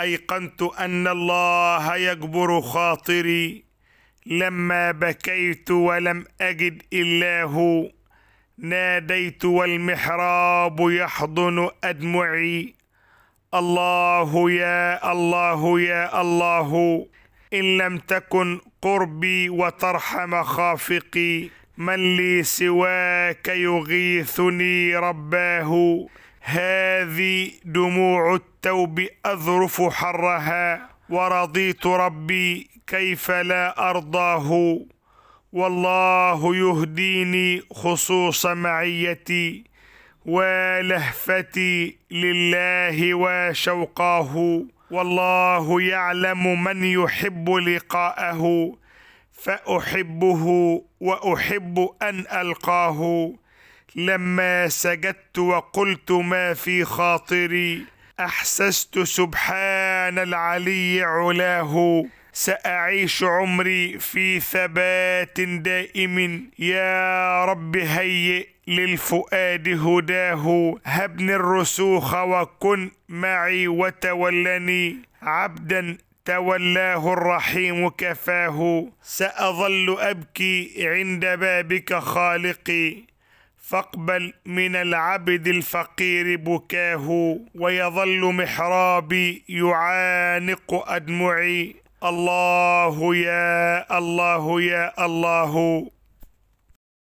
ايقنت ان الله يجبر خاطري لما بكيت ولم اجد الا هو ناديت والمحراب يحضن ادمعي الله يا الله يا الله ان لم تكن قربي وترحم خافقي من لي سواك يغيثني رباه هذه دموع التوب أذرف حرها ورضيت ربي كيف لا أرضاه والله يهديني خصوص معيتي ولهفتي لله وشوقاه والله يعلم من يحب لقاءه فأحبه وأحب أن ألقاه لما سجدت وقلت ما في خاطري احسست سبحان العلي علاه ساعيش عمري في ثبات دائم يا رب هيئ للفؤاد هداه هبني الرسوخ وكن معي وتولني عبدا تولاه الرحيم كفاه ساظل ابكي عند بابك خالقي فاقبل من العبد الفقير بكاه ويظل محرابي يعانق أدمعي الله يا الله يا الله